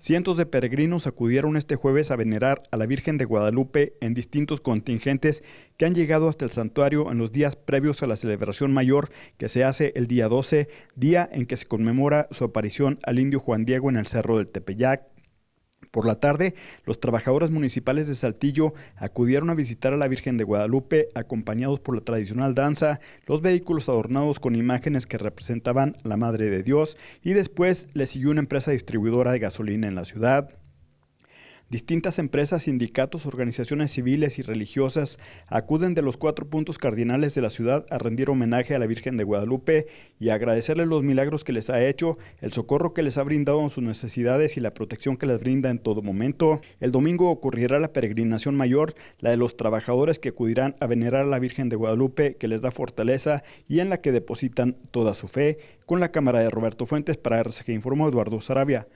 Cientos de peregrinos acudieron este jueves a venerar a la Virgen de Guadalupe en distintos contingentes que han llegado hasta el santuario en los días previos a la celebración mayor que se hace el día 12, día en que se conmemora su aparición al indio Juan Diego en el Cerro del Tepeyac, por la tarde, los trabajadores municipales de Saltillo acudieron a visitar a la Virgen de Guadalupe, acompañados por la tradicional danza, los vehículos adornados con imágenes que representaban la Madre de Dios, y después le siguió una empresa distribuidora de gasolina en la ciudad. Distintas empresas, sindicatos, organizaciones civiles y religiosas acuden de los cuatro puntos cardinales de la ciudad a rendir homenaje a la Virgen de Guadalupe y agradecerle los milagros que les ha hecho, el socorro que les ha brindado en sus necesidades y la protección que les brinda en todo momento. El domingo ocurrirá la peregrinación mayor, la de los trabajadores que acudirán a venerar a la Virgen de Guadalupe, que les da fortaleza y en la que depositan toda su fe. Con la cámara de Roberto Fuentes para RCG informó Eduardo Sarabia.